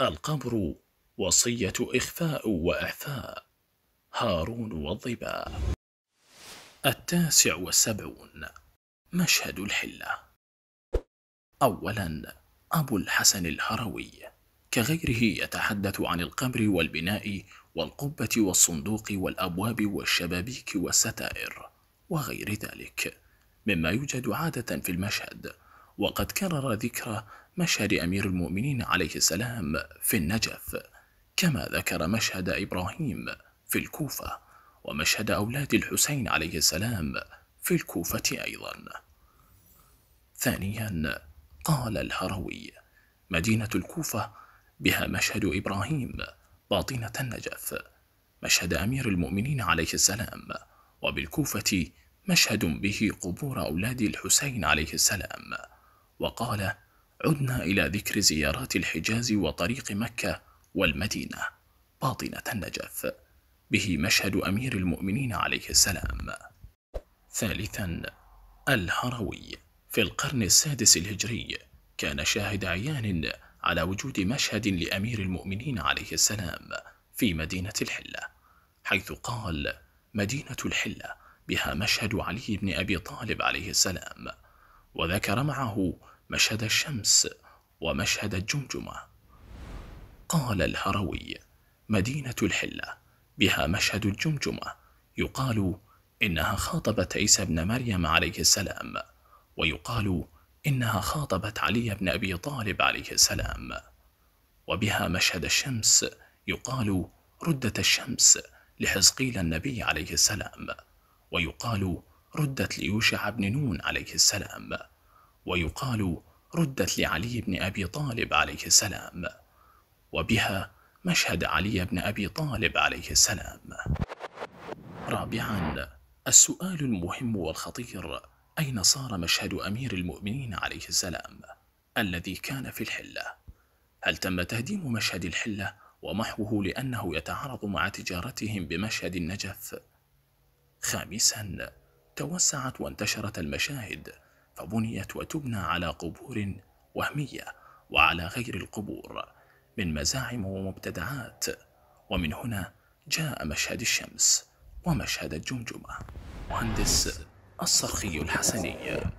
القبر وصية إخفاء وإعفاء هارون والضباء التاسع والسبعون مشهد الحلة أولا أبو الحسن الهروي كغيره يتحدث عن القبر والبناء والقبة والصندوق والأبواب والشبابيك والستائر وغير ذلك مما يوجد عادة في المشهد وقد كرر ذكر مشهد أمير المؤمنين عليه السلام في النجف كما ذكر مشهد إبراهيم في الكوفة ومشهد أولاد الحسين عليه السلام في الكوفة أيضا ثانيا قال الهروي مدينة الكوفة بها مشهد إبراهيم باطنة النجف مشهد أمير المؤمنين عليه السلام وبالكوفة مشهد به قبور أولاد الحسين عليه السلام وقال عدنا إلى ذكر زيارات الحجاز وطريق مكة والمدينة باطنة النجف به مشهد أمير المؤمنين عليه السلام ثالثا الهروي في القرن السادس الهجري كان شاهد عيان على وجود مشهد لأمير المؤمنين عليه السلام في مدينة الحلة حيث قال مدينة الحلة بها مشهد علي بن أبي طالب عليه السلام وذكر معه مشهد الشمس ومشهد الجمجمة قال الهروي مدينة الحلة بها مشهد الجمجمة يقال إنها خاطبت عيسى بن مريم عليه السلام ويقال إنها خاطبت علي بن أبي طالب عليه السلام وبها مشهد الشمس يقال ردة الشمس لحزقيل النبي عليه السلام ويقال ردت ليوشع بن نون عليه السلام ويقال ردت لعلي بن أبي طالب عليه السلام وبها مشهد علي بن أبي طالب عليه السلام رابعا السؤال المهم والخطير أين صار مشهد أمير المؤمنين عليه السلام الذي كان في الحلة هل تم تهديم مشهد الحلة ومحوه لأنه يتعارض مع تجارتهم بمشهد النجف خامساً توسعت وانتشرت المشاهد فبنيت وتبنى على قبور وهمية وعلى غير القبور من مزاعم ومبتدعات ومن هنا جاء مشهد الشمس ومشهد الجمجمة مهندس الصرخي الحسني